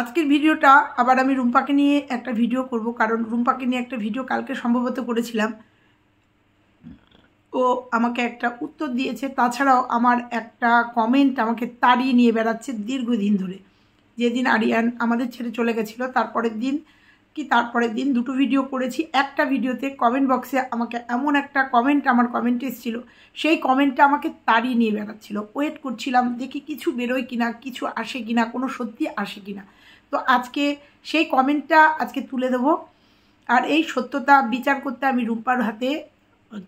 আজকের ভিডিওটা আবার আমি রুম্পাকে নিয়ে একটা ভিডিও করব কারণ রুম্পাকে নিয়ে একটা ভিডিও কালকে সম্ভবত করেছিলাম ও আমাকে একটা উত্তর দিয়েছে তাছাড়াও আমার একটা কমেন্ট আমাকে তাড়িয়ে নিয়ে বেড়াচ্ছে দীর্ঘদিন ধরে যেদিন আরিয়ান আমাদের ছেড়ে চলে গেছিলো তারপরের দিন কি তারপরের দিন দুটো ভিডিও করেছি একটা ভিডিওতে কমেন্ট বক্সে আমাকে এমন একটা কমেন্ট আমার কমেন্ট এসেছিলো সেই কমেন্টটা আমাকে তাড়িয়ে নিয়ে বেড়াচ্ছিল ওয়েট করছিলাম দেখি কিছু বেরোয় কিনা কিছু আসে কিনা কোনো সত্যি আসে কিনা তো আজকে সেই কমেন্টটা আজকে তুলে দেবো আর এই সত্যতা বিচার করতে আমি রুম্পার হাতে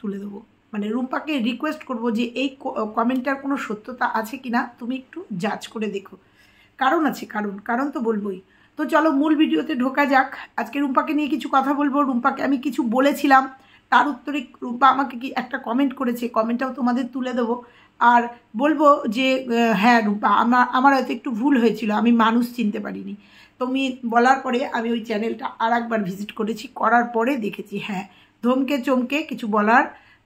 তুলে দেবো মানে রুম্পাকে রিকোয়েস্ট করব যে এই কমেন্টটার কোনো সত্যতা আছে কি না তুমি একটু জাজ করে দেখো কারণ আছে কারণ কারণ তো বলবোই তো চলো মূল ভিডিওতে ঢোকা যাক আজকে রুম্পাকে নিয়ে কিছু কথা বলবো রুম্পাকে আমি কিছু বলেছিলাম তার উত্তরে রুম্পা আমাকে কি একটা কমেন্ট করেছে কমেন্টটাও তোমাদের তুলে দেবো আর বলবো যে হ্যাঁ রূপা আমার আমার হয়তো একটু ভুল হয়েছিল আমি মানুষ চিনতে পারিনি তুমি বলার পরে আমি ওই চ্যানেলটা আর একবার ভিজিট করেছি করার পরে দেখেছি হ্যাঁ ধমকে চমকে কিছু বলার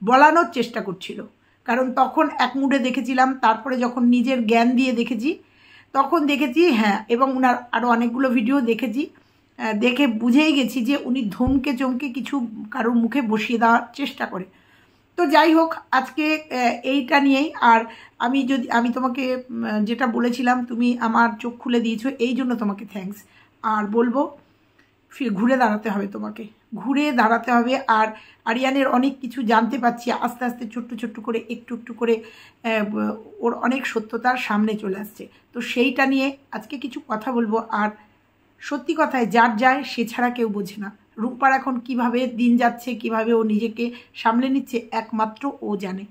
বলানোর চেষ্টা করছিল কারণ তখন এক মুডে দেখেছিলাম তারপরে যখন নিজের জ্ঞান দিয়ে দেখেছি তখন দেখেছি হ্যাঁ এবং ওনার আরও অনেকগুলো ভিডিও দেখেছি দেখে বুঝেই গেছি যে উনি ধমকে চমকে কিছু কারোর মুখে বসিয়ে দেওয়ার চেষ্টা করে তো যাই হোক আজকে এইটা নিয়েই আর আমি যদি আমি তোমাকে যেটা বলেছিলাম তুমি আমার চোখ খুলে দিয়েছো এই জন্য তোমাকে থ্যাংকস আর বলবো ঘুরে দাঁড়াতে হবে তোমাকে ঘুরে দাঁড়াতে হবে আর আরিয়ানের অনেক কিছু জানতে পারছি আস্তে আস্তে ছোট্ট ছোট্ট করে একটু একটু করে ওর অনেক সত্যতার সামনে চলে আসছে তো সেইটা নিয়ে আজকে কিছু কথা বলবো আর সত্যি কথায় যার যায় সে ছাড়া কেউ বোঝে না রূপার এখন কিভাবে দিন যাচ্ছে কিভাবে ও নিজেকে সামলে নিচ্ছে একমাত্র ও জানে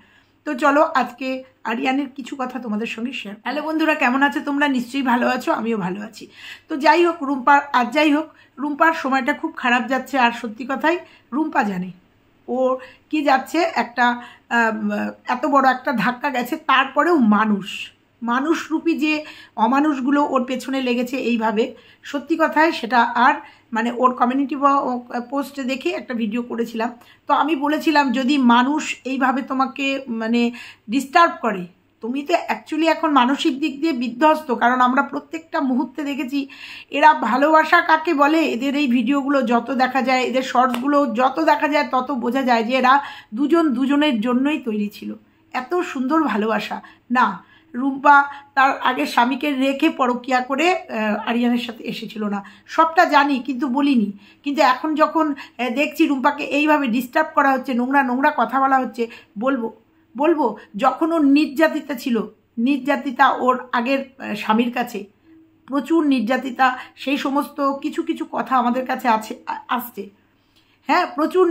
তো চলো আজকে আরিয়ানের কিছু কথা তোমাদের সঙ্গে শেয়ার হ্যালো বন্ধুরা কেমন আছো তোমরা নিশ্চয়ই ভালো আছো আমিও ভালো আছি তো যাই হোক রুম্পার আর যাই হোক রুম্পার সময়টা খুব খারাপ যাচ্ছে আর সত্যি কথাই রুম্পা জানে ও কি যাচ্ছে একটা এত বড় একটা ধাক্কা গেছে তারপরেও মানুষ মানুষরূপী যে অমানুষগুলো ওর পেছনে লেগেছে এইভাবে সত্যি কথায় সেটা আর মানে ওর কমিউনিটি পোস্ট দেখে একটা ভিডিও করেছিলাম তো আমি বলেছিলাম যদি মানুষ এইভাবে তোমাকে মানে ডিস্টার্ব করে তুমি তো অ্যাকচুয়ালি এখন মানসিক দিক দিয়ে বিধ্বস্ত কারণ আমরা প্রত্যেকটা মুহূর্তে দেখেছি এরা ভালোবাসা কাকে বলে এদের এই ভিডিওগুলো যত দেখা যায় এদের শর্টসগুলো যত দেখা যায় তত বোঝা যায় যে এরা দুজন দুজনের জন্যই তৈরি ছিল এত সুন্দর ভালোবাসা না রুম্পা তার আগে স্বামীকে রেখে পরকিয়া করে আরিয়ানের সাথে এসেছিল না সবটা জানি কিন্তু বলিনি কিন্তু এখন যখন দেখছি রুম্পাকে এইভাবে ডিস্টার্ব করা হচ্ছে নোংরা নোংরা কথা বলা হচ্ছে বলবো বলবো যখন ওর নির্যাতিতা ছিল নির্যাতিতা ওর আগের স্বামীর কাছে প্রচুর নির্যাতিতা সেই সমস্ত কিছু কিছু কথা আমাদের কাছে আছে আসছে হ্যাঁ প্রচুর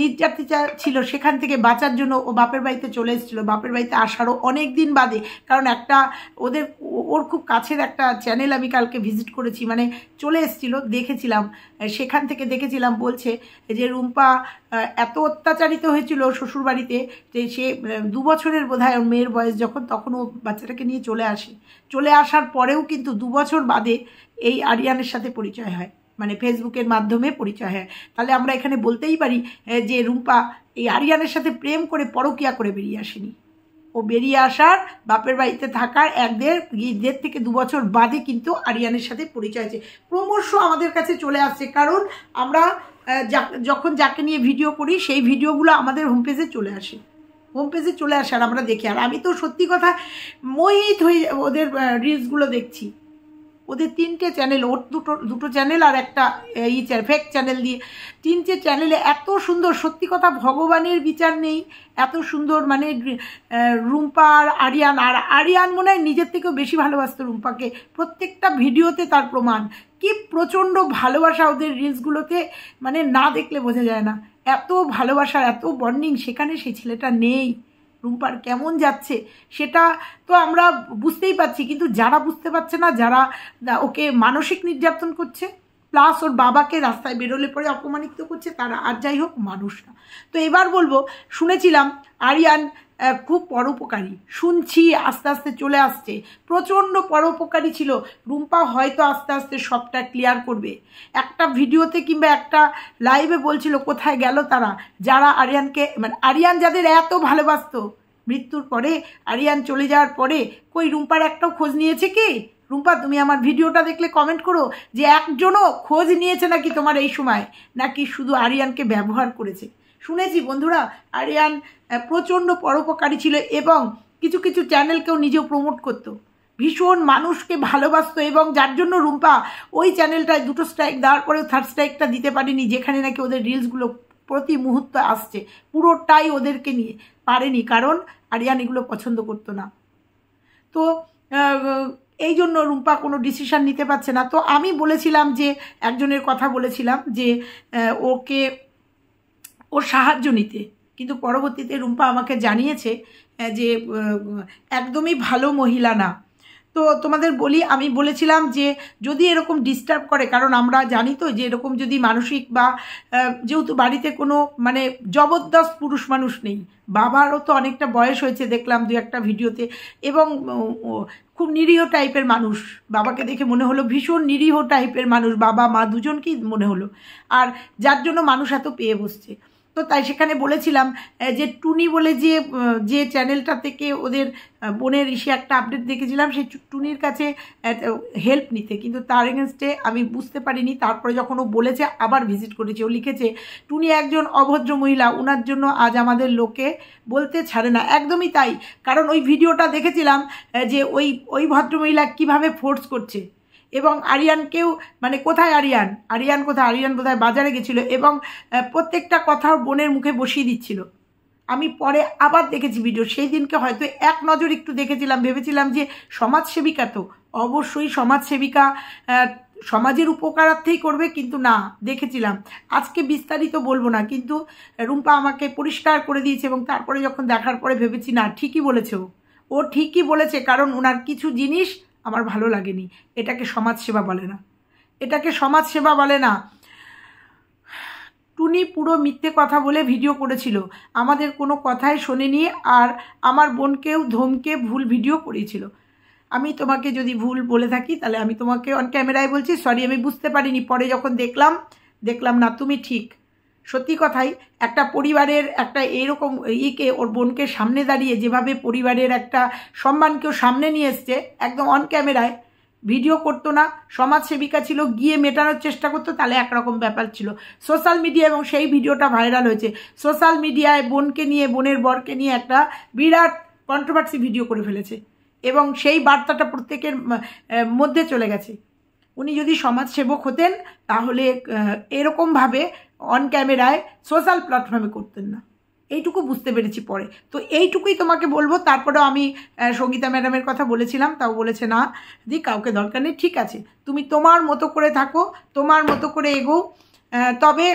নির্যাতিতা ছিল সেখান থেকে বাঁচার জন্য ও বাপের বাড়িতে চলে এসেছিলো বাপের বাড়িতে আসারও অনেক দিন বাদে কারণ একটা ওদের ওর খুব কাছের একটা চ্যানেল আমি কালকে ভিজিট করেছি মানে চলে এসেছিল দেখেছিলাম সেখান থেকে দেখেছিলাম বলছে যে রুম্পা এত অত্যাচারিত হয়েছিল শ্বশুরবাড়িতে যে সে দু বছরের বোধহয় ওর মেয়ের বয়স যখন তখন ও বাচ্চাটাকে নিয়ে চলে আসে চলে আসার পরেও কিন্তু দু বছর বাদে এই আরিয়ানের সাথে পরিচয় হয় মানে ফেসবুকের মাধ্যমে পরিচয় হয় তাহলে আমরা এখানে বলতেই পারি যে রুম্পা এই আরিয়ানের সাথে প্রেম করে পরকিয়া করে বেরিয়ে আসেনি ও বেরিয়ে আসার বাপের বাড়িতে থাকার এক দেড় দেড় থেকে দু বছর বাদে কিন্তু আরিয়ানের সাথে পরিচয় আছে ক্রমশ আমাদের কাছে চলে আসছে কারণ আমরা যখন যাকে নিয়ে ভিডিও করি সেই ভিডিওগুলো আমাদের হোম পেজে চলে আসে হোম পেজে চলে আসার আমরা দেখি আর আমি তো সত্যি কথা মহিত হয়ে ওদের রিলসগুলো দেখছি ওদের তিনটে চ্যানেল ওর দুটো দুটো চ্যানেল আর একটা ই ফেক চ্যানেল দিয়ে তিনটে চ্যানেলে এত সুন্দর সত্যি কথা ভগবানের বিচার নেই এত সুন্দর মানে রুম্পা আর আরিয়ান আর আরিয়ান মনে হয় নিজের থেকেও বেশি ভালোবাসত রুম্পাকে প্রত্যেকটা ভিডিওতে তার প্রমাণ কি প্রচণ্ড ভালোবাসা ওদের রিলসগুলোকে মানে না দেখলে বোঝা যায় না এত ভালোবাসার এত বন্ডিং সেখানে সেই ছেলেটা নেই রুম্পার কেমন যাচ্ছে সেটা তো আমরা বুঝতেই পারছি কিন্তু যারা বুঝতে পারছে না যারা ওকে মানসিক নির্যাতন করছে প্লাস ওর বাবাকে রাস্তায় বেরোলে পরে অপমানিত করছে তারা আর যাই হোক মানুষ না তো এবার বলবো শুনেছিলাম আরিয়ান খুব পরোপকারী শুনছি আস্তে আস্তে চলে আসছে প্রচণ্ড পরোপকারী ছিল রুম্পা হয়তো আস্তে আস্তে সবটা ক্লিয়ার করবে একটা ভিডিওতে কিংবা একটা লাইভে বলছিল কোথায় গেল তারা যারা আরিয়ানকে মানে আরিয়ান যাদের এত ভালোবাসত মৃত্যুর পরে আরিয়ান চলে যাওয়ার পরে কই রুম্পার একটাও খোঁজ নিয়েছে কি রুম্পা তুমি আমার ভিডিওটা দেখলে কমেন্ট করো যে একজনও খোঁজ নিয়েছে নাকি তোমার এই সময় নাকি শুধু আরিয়ানকে ব্যবহার করেছে শুনেছি বন্ধুরা আরিয়ান প্রচণ্ড পরোপকারী ছিল এবং কিছু কিছু চ্যানেলকেও নিজেও প্রমোট করতো ভীষণ মানুষকে ভালোবাসত এবং যার জন্য রুম্পা ওই চ্যানেলটায় দুটো স্ট্রাইক দেওয়ার পরেও থার্ড স্ট্রাইকটা দিতে পারেনি যেখানে নাকি ওদের রিলসগুলো প্রতি মুহূর্তে আসছে পুরোটাই ওদেরকে নিয়ে পারেনি কারণ আরিয়ান এগুলো পছন্দ করতো না তো এই জন্য রুম্পা কোনো ডিসিশান নিতে পারছে না তো আমি বলেছিলাম যে একজনের কথা বলেছিলাম যে ওকে ওর সাহায্য নিতে কিন্তু পরবর্তীতে রুম্পা আমাকে জানিয়েছে যে একদমই ভালো মহিলা না তো তোমাদের বলি আমি বলেছিলাম যে যদি এরকম ডিস্টার্ব করে কারণ আমরা জানি তো যে এরকম যদি মানসিক বা যেহেতু বাড়িতে কোনো মানে জবরদস্ত পুরুষ মানুষ নেই বাবারও তো অনেকটা বয়স হয়েছে দেখলাম দু একটা ভিডিওতে এবং খুব নিরীহ টাইপের মানুষ বাবাকে দেখে মনে হলো ভীষণ নিরীহ টাইপের মানুষ বাবা মা দুজনকেই মনে হলো আর যার জন্য মানুষ এত পেয়ে বসছে তো তাই সেখানে বলেছিলাম যে টুনি বলে যে যে চ্যানেলটা থেকে ওদের বোনের ইসে একটা আপডেট দেখেছিলাম সেই টুনির কাছে হেল্প নিতে কিন্তু তার এগেনস্টে আমি বুঝতে পারিনি তারপরে যখন ও বলেছে আবার ভিজিট করেছে ও লিখেছে টুনি একজন অভদ্র মহিলা ওনার জন্য আজ আমাদের লোকে বলতে ছাড়ে না একদমই তাই কারণ ওই ভিডিওটা দেখেছিলাম যে ওই ওই ভদ্রমহিলা কিভাবে ফোর্স করছে এবং আরিয়ানকেও মানে কোথায় আরিয়ান আরিয়ান কোথায় আরিয়ান কোথায় বাজারে গেছিলো এবং প্রত্যেকটা কথা বোনের মুখে বসিয়ে দিচ্ছিল আমি পরে আবার দেখেছি ভিডিও সেই দিনকে হয়তো এক নজর একটু দেখেছিলাম ভেবেছিলাম যে সমাজসেবিকা তো অবশ্যই সমাজসেবিকা সমাজের উপকারার্থেই করবে কিন্তু না দেখেছিলাম আজকে বিস্তারিত বলবো না কিন্তু রুম্পা আমাকে পরিষ্কার করে দিয়েছে এবং তারপরে যখন দেখার পরে ভেবেছি না ঠিকই বলেছে ও ঠিকই বলেছে কারণ ওনার কিছু জিনিস আমার ভালো লাগেনি এটাকে সমাজসেবা বলে না এটাকে সমাজসেবা বলে না টুনি পুরো মিথ্যে কথা বলে ভিডিও করেছিল আমাদের কোনো কথাই শোনেনি আর আমার বোনকেও ধমকে ভুল ভিডিও করেছিল আমি তোমাকে যদি ভুল বলে থাকি তাহলে আমি তোমাকে অন ক্যামেরায় বলছি সরি আমি বুঝতে পারিনি পরে যখন দেখলাম দেখলাম না তুমি ঠিক সত্যি কথাই একটা পরিবারের একটা এরকম ইকে ওর বোনকে সামনে দাঁড়িয়ে যেভাবে পরিবারের একটা সম্মানকেও সামনে নিয়ে এসছে একদম অন ক্যামেরায় ভিডিও করতো না সমাজসেবিকা ছিল গিয়ে মেটানোর চেষ্টা করতো তাহলে একরকম ব্যাপার ছিল সোশ্যাল মিডিয়া এবং সেই ভিডিওটা ভাইরাল হয়েছে সোশ্যাল মিডিয়ায় বোনকে নিয়ে বোনের বরকে নিয়ে একটা বিরাট কন্ট্রোভার্সি ভিডিও করে ফেলেছে এবং সেই বার্তাটা প্রত্যেকের মধ্যে চলে গেছে উনি যদি সমাজসেবক হতেন তাহলে এরকমভাবে অন ক্যামেরায় সোশ্যাল প্ল্যাটফর্মে করতেন না এইটুকু বুঝতে পেরেছি পরে তো এইটুকুই তোমাকে বলবো তারপরেও আমি সঙ্গীতা ম্যাডামের কথা বলেছিলাম তাও বলেছে না দি কাউকে দরকার নেই ঠিক আছে তুমি তোমার মতো করে থাকো তোমার মতো করে এগো তবে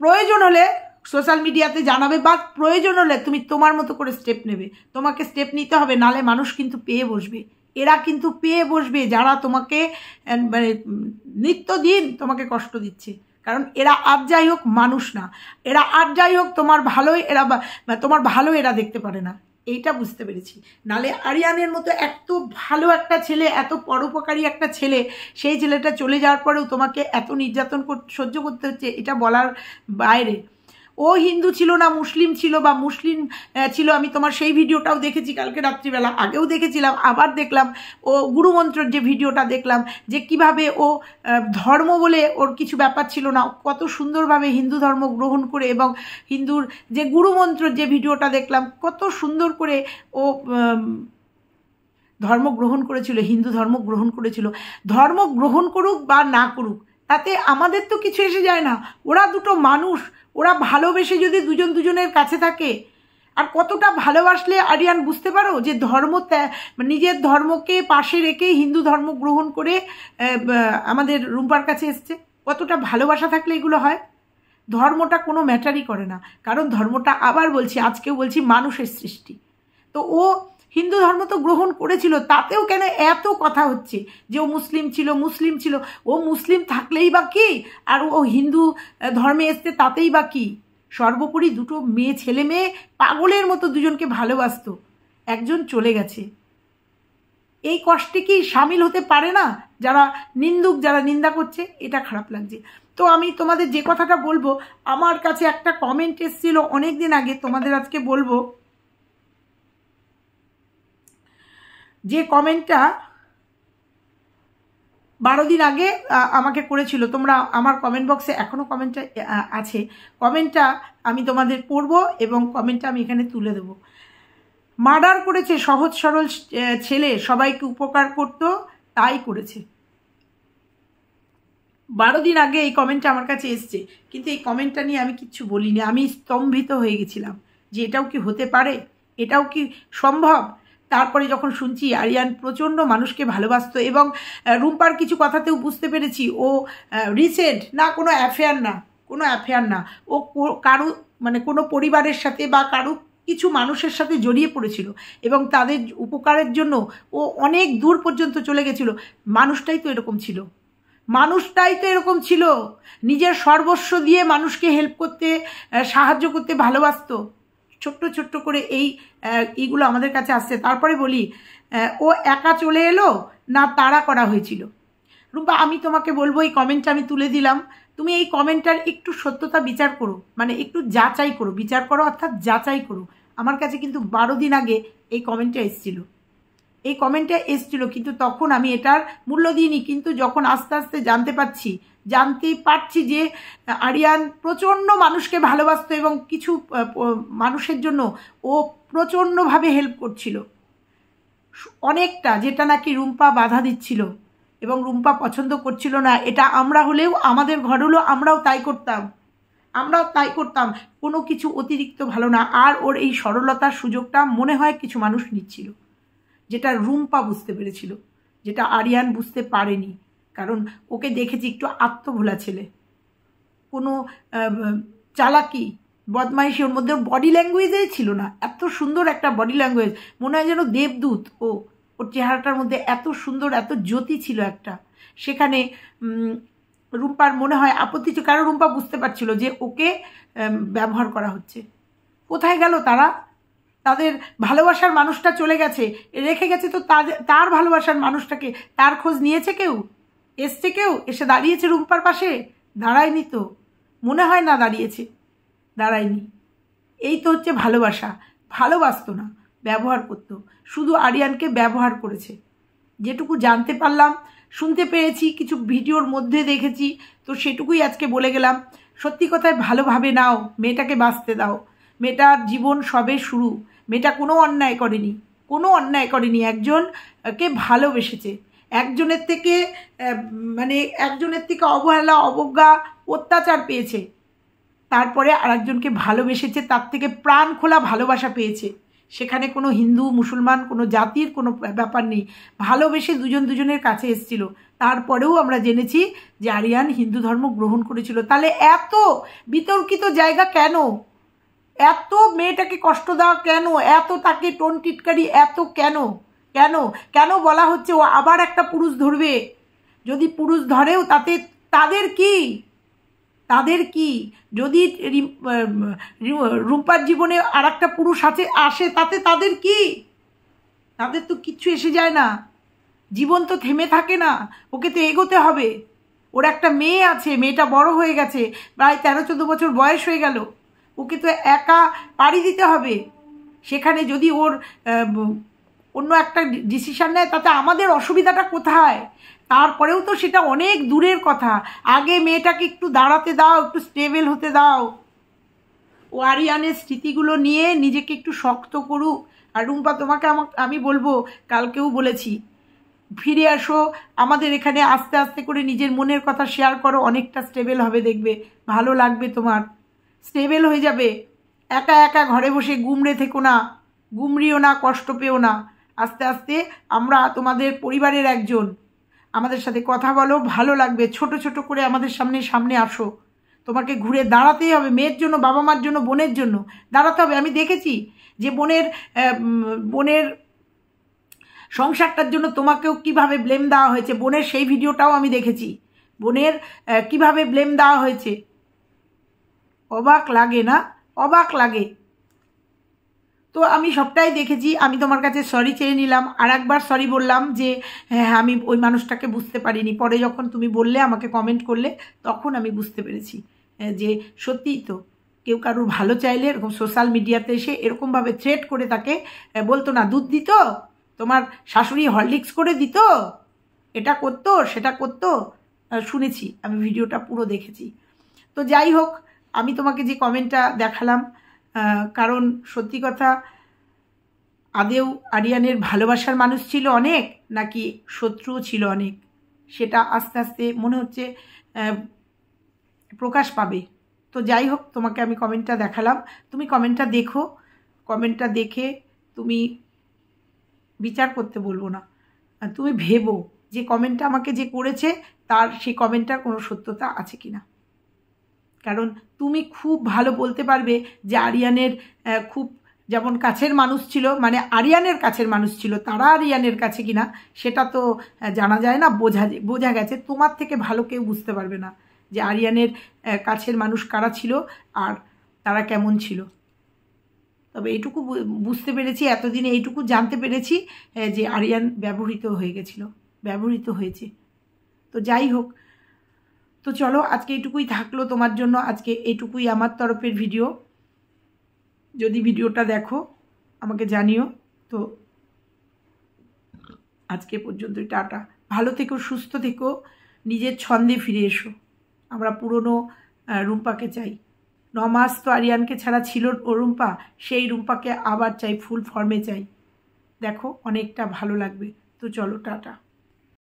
প্রয়োজন হলে সোশ্যাল মিডিয়াতে জানাবে বা প্রয়োজন হলে তুমি তোমার মতো করে স্টেপ নেবে তোমাকে স্টেপ নিতে হবে নালে মানুষ কিন্তু পেয়ে বসবে এরা কিন্তু পেয়ে বসবে যারা তোমাকে মানে নিত্যদিন তোমাকে কষ্ট দিচ্ছে কারণ এরা আর যাই হোক মানুষ না এরা আর যাই হোক তোমার ভালোই এরা তোমার ভালো এরা দেখতে পারে না এইটা বুঝতে পেরেছি নালে আরিয়ানের মতো এত ভালো একটা ছেলে এত পরোপকারী একটা ছেলে সেই ছেলেটা চলে যাওয়ার পরেও তোমাকে এত নির্যাতন সহ্য করতে হচ্ছে এটা বলার বাইরে ও হিন্দু ছিল না মুসলিম ছিল বা মুসলিম ছিল আমি তোমার সেই ভিডিওটাও দেখেছি কালকে রাত্রিবেলা আগেও দেখেছিলাম আবার দেখলাম ও গুরুমন্ত্রর যে ভিডিওটা দেখলাম যে কিভাবে ও ধর্ম বলে ওর কিছু ব্যাপার ছিল না কত সুন্দরভাবে হিন্দু ধর্ম গ্রহণ করে এবং হিন্দুর যে গুরুমন্ত্রর যে ভিডিওটা দেখলাম কত সুন্দর করে ও ধর্ম গ্রহণ করেছিল হিন্দু ধর্ম গ্রহণ করেছিল ধর্ম গ্রহণ করুক বা না করুক তাতে আমাদের তো কিছু এসে যায় না ওরা দুটো মানুষ ওরা ভালোবেসে যদি দুজন দুজনের কাছে থাকে আর কতটা ভালোবাসলে আরিয়ান বুঝতে পারো যে ধর্ম নিজের ধর্মকে পাশে রেখে হিন্দু ধর্ম গ্রহণ করে আমাদের রুম্পার কাছে এসছে কতটা ভালোবাসা থাকলে এগুলো হয় ধর্মটা কোনো ম্যাটারই করে না কারণ ধর্মটা আবার বলছি আজকেও বলছি মানুষের সৃষ্টি তো ও হিন্দু ধর্ম তো গ্রহণ করেছিল তাতেও কেন এত কথা হচ্ছে যে ও মুসলিম ছিল মুসলিম ছিল ও মুসলিম থাকলেই বা কি আর ও হিন্দু ধর্মে এসতে তাতেই বা কি সর্বোপরি দুটো মেয়ে ছেলে মেয়ে পাগলের মতো দুজনকে ভালোবাসত একজন চলে গেছে এই কষ্টে কি সামিল হতে পারে না যারা নিন্দুক যারা নিন্দা করছে এটা খারাপ লাগছে তো আমি তোমাদের যে কথাটা বলবো আমার কাছে একটা কমেন্ট এসেছিল অনেক দিন আগে তোমাদের আজকে বলবো যে কমেন্টটা বারো দিন আগে আমাকে করেছিল তোমরা আমার কমেন্ট বক্সে এখনও কমেন্টটা আছে কমেন্টটা আমি তোমাদের পড়ব এবং কমেন্টটা আমি এখানে তুলে দেব মার্ডার করেছে সহজ সরল ছেলে সবাইকে উপকার করত তাই করেছে বারো দিন আগে এই কমেন্টটা আমার কাছে এসছে কিন্তু এই কমেন্টটা নিয়ে আমি কিচ্ছু বলিনি আমি স্তম্ভিত হয়ে গেছিলাম যে এটাও কি হতে পারে এটাও কি সম্ভব তারপরে যখন শুনছি আরিয়ান প্রচণ্ড মানুষকে ভালোবাসত এবং রুম্পার কিছু কথাতেও বুঝতে পেরেছি ও রিসেন্ট না কোনো অ্যাফেয়ার না কোনো অ্যাফেয়ার না ও কারো মানে কোনো পরিবারের সাথে বা কারো কিছু মানুষের সাথে জড়িয়ে পড়েছিল এবং তাদের উপকারের জন্য ও অনেক দূর পর্যন্ত চলে গেছিল মানুষটাই তো এরকম ছিল মানুষটাই তো এরকম ছিল নিজের সর্বস্ব দিয়ে মানুষকে হেল্প করতে সাহায্য করতে ভালোবাসত ছোট্ট ছোট্ট করে এই ইগুলো আমাদের কাছে আসছে তারপরে বলি ও একা চলে এলো না তারা করা হয়েছিল রূপা আমি তোমাকে বলবো এই কমেন্টটা আমি তুলে দিলাম তুমি এই কমেন্টটার একটু সত্যতা বিচার করো মানে একটু যাচাই করো বিচার করো অর্থাৎ যাচাই করো আমার কাছে কিন্তু বারো দিন আগে এই কমেন্টটা এসেছিলো এই কমেন্টটা এসছিল কিন্তু তখন আমি এটার মূল্য দিইনি কিন্তু যখন আস্তে আস্তে জানতে পারছি জানতে পারছি যে আরিয়ান প্রচণ্ড মানুষকে ভালোবাসত এবং কিছু মানুষের জন্য ও প্রচণ্ডভাবে হেল্প করছিল অনেকটা যেটা নাকি রুম্পা বাধা দিচ্ছিল এবং রুম্পা পছন্দ করছিল না এটা আমরা হলেও আমাদের ঘর হলেও আমরাও তাই করতাম আমরাও তাই করতাম কোনো কিছু অতিরিক্ত ভালো না আর ওর এই সরলতার সুযোগটা মনে হয় কিছু মানুষ নিচ্ছিল যেটা রুম্পা বুঝতে পেরেছিল যেটা আরিয়ান বুঝতে পারেনি কারণ ওকে দেখেছি একটু আত্মভোলা ছেলে কোনো চালাকি বদমাইশি ওর মধ্যে বডি ল্যাঙ্গুয়েজেই ছিল না এত সুন্দর একটা বডি ল্যাঙ্গুয়েজ মনে হয় যেন দেবদূত ও ওর চেহারাটার মধ্যে এত সুন্দর এত জ্যোতি ছিল একটা সেখানে রুম্পার মনে হয় আপত্তি ছিল কারণ রুম্পা বুঝতে পারছিল যে ওকে ব্যবহার করা হচ্ছে কোথায় গেল তারা তাদের ভালোবাসার মানুষটা চলে গেছে রেখে গেছে তো তার ভালোবাসার মানুষটাকে তার খোঁজ নিয়েছে কেউ এসছে কেউ এসে দাঁড়িয়েছে রুম্পার পাশে দাঁড়ায়নি তো মনে হয় না দাঁড়িয়েছে দাঁড়ায়নি এই তো হচ্ছে ভালোবাসা ভালোবাসত না ব্যবহার করত শুধু আরিয়ানকে ব্যবহার করেছে যেটুকু জানতে পারলাম শুনতে পেরেছি কিছু ভিডিওর মধ্যে দেখেছি তো সেটুকুই আজকে বলে গেলাম সত্যি কথায় ভালোভাবে নাও মেয়েটাকে বাঁচতে দাও মেয়েটার জীবন সবে শুরু মেয়েটা কোনো অন্যায় করেনি কোনো অন্যায় করেনি একজনকে ভালোবেসেছে একজনের থেকে মানে একজনের থেকে অবহেলা অবজ্ঞা অত্যাচার পেয়েছে তারপরে আরেকজনকে ভালোবেসেছে তার থেকে প্রাণ খোলা ভালোবাসা পেয়েছে সেখানে কোনো হিন্দু মুসলমান কোনো জাতির কোনো ব্যাপার নেই ভালোবেসে দুজন দুজনের কাছে এসছিল তারপরেও আমরা জেনেছি যে আরিয়ান হিন্দু ধর্ম গ্রহণ করেছিল তাহলে এত বিতর্কিত জায়গা কেন এত মেয়েটাকে কষ্ট দেওয়া কেন এত তাকে টোন টিটকারি এত কেন কেন কেন বলা হচ্ছে ও আবার একটা পুরুষ ধরবে যদি পুরুষ ধরেও তাতে তাদের কি তাদের কি যদি রুম্পার জীবনে আর একটা পুরুষ আছে আসে তাতে তাদের কি তাদের তো কিচ্ছু এসে যায় না জীবন তো থেমে থাকে না ওকে তো এগোতে হবে ওর একটা মেয়ে আছে মেয়েটা বড় হয়ে গেছে প্রায় তেরো চোদ্দো বছর বয়স হয়ে গেল ওকে তো একা পাড়ি দিতে হবে সেখানে যদি ওর অন্য একটা ডিসিশান নেয় তাতে আমাদের অসুবিধাটা কোথায় তারপরেও তো সেটা অনেক দূরের কথা আগে মেয়েটাকে একটু দাঁড়াতে দাও একটু স্টেবেল হতে দাও ও আরিয়ানের স্মৃতিগুলো নিয়ে নিজেকে একটু শক্ত করুক আর রুম্পা তোমাকে আমাকে আমি বলবো কালকেও বলেছি ফিরে আসো আমাদের এখানে আস্তে আস্তে করে নিজের মনের কথা শেয়ার করো অনেকটা স্টেবেল হবে দেখবে ভালো লাগবে তোমার স্টেবেল হয়ে যাবে একা একা ঘরে বসে গুমড়ে থেকো না গুমড়িও না কষ্ট পেও না আস্তে আস্তে আমরা তোমাদের পরিবারের একজন আমাদের সাথে কথা বলো ভালো লাগবে ছোট ছোট করে আমাদের সামনে সামনে আসো তোমাকে ঘুরে দাঁড়াতেই হবে মেয়ের জন্য বাবা মার জন্য বোনের জন্য দাঁড়াতে হবে আমি দেখেছি যে বোনের বোনের সংসারটার জন্য তোমাকেও কিভাবে ব্লেম দেওয়া হয়েছে বোনের সেই ভিডিওটাও আমি দেখেছি বোনের কিভাবে ব্লেম দেওয়া হয়েছে অবাক লাগে না অবাক লাগে তো আমি সবটাই দেখেছি আমি তোমার কাছে সরি চেয়ে নিলাম আর একবার সরি বললাম যে হ্যাঁ আমি ওই মানুষটাকে বুঝতে পারিনি পরে যখন তুমি বললে আমাকে কমেন্ট করলে তখন আমি বুঝতে পেরেছি হ্যাঁ, যে সত্যিই তো কেউ কারুর ভালো চাইলে এরকম সোশ্যাল মিডিয়াতে এসে এরকমভাবে থ্রেট করে তাকে হ্যাঁ, বলতো না দুধ দিত তোমার শাশুড়ি হরলিক্স করে দিত এটা করতো সেটা করতো শুনেছি আমি ভিডিওটা পুরো দেখেছি তো যাই হোক আমি তোমাকে যে কমেন্টটা দেখালাম কারণ সত্যি কথা আদেও আরিয়ানের ভালোবাসার মানুষ ছিল অনেক নাকি শত্রুও ছিল অনেক সেটা আস্তে আস্তে মনে হচ্ছে প্রকাশ পাবে তো যাই হোক তোমাকে আমি কমেন্টটা দেখালাম তুমি কমেন্টটা দেখো কমেন্টটা দেখে তুমি বিচার করতে বলবো না তুমি ভেবো যে কমেন্টটা আমাকে যে করেছে তার সেই কমেন্টটার কোনো সত্যতা আছে কি না কারণ তুমি খুব ভালো বলতে পারবে যে আরিয়ানের খুব যেমন কাছের মানুষ ছিল মানে আরিয়ানের কাছের মানুষ ছিল তারা আরিয়ানের কাছে কিনা সেটা তো জানা যায় না বোঝা বোঝা গেছে তোমার থেকে ভালো কেউ বুঝতে পারবে না যে আরিয়ানের কাছের মানুষ কারা ছিল আর তারা কেমন ছিল তবে এইটুকু বুঝতে পেরেছি এতদিনে এইটুকু জানতে পেরেছি যে আরিয়ান ব্যবহৃত হয়ে গেছিল ব্যবহৃত হয়েছে তো যাই হোক তো চলো আজকে এটুকুই থাকলো তোমার জন্য আজকে এটুকুই আমার তরফের ভিডিও যদি ভিডিওটা দেখো আমাকে জানিও তো আজকে পর্যন্তই টাটা ভালো থেকো সুস্থ থেকো নিজের ছন্দে ফিরে এসো আমরা পুরনো রুম্পাকে চাই নমাজ তো আরিয়ানকে ছাড়া ছিল ও রুম্পা সেই রুম্পাকে আবার চাই ফুল ফর্মে চাই দেখো অনেকটা ভালো লাগবে তো চলো টাটা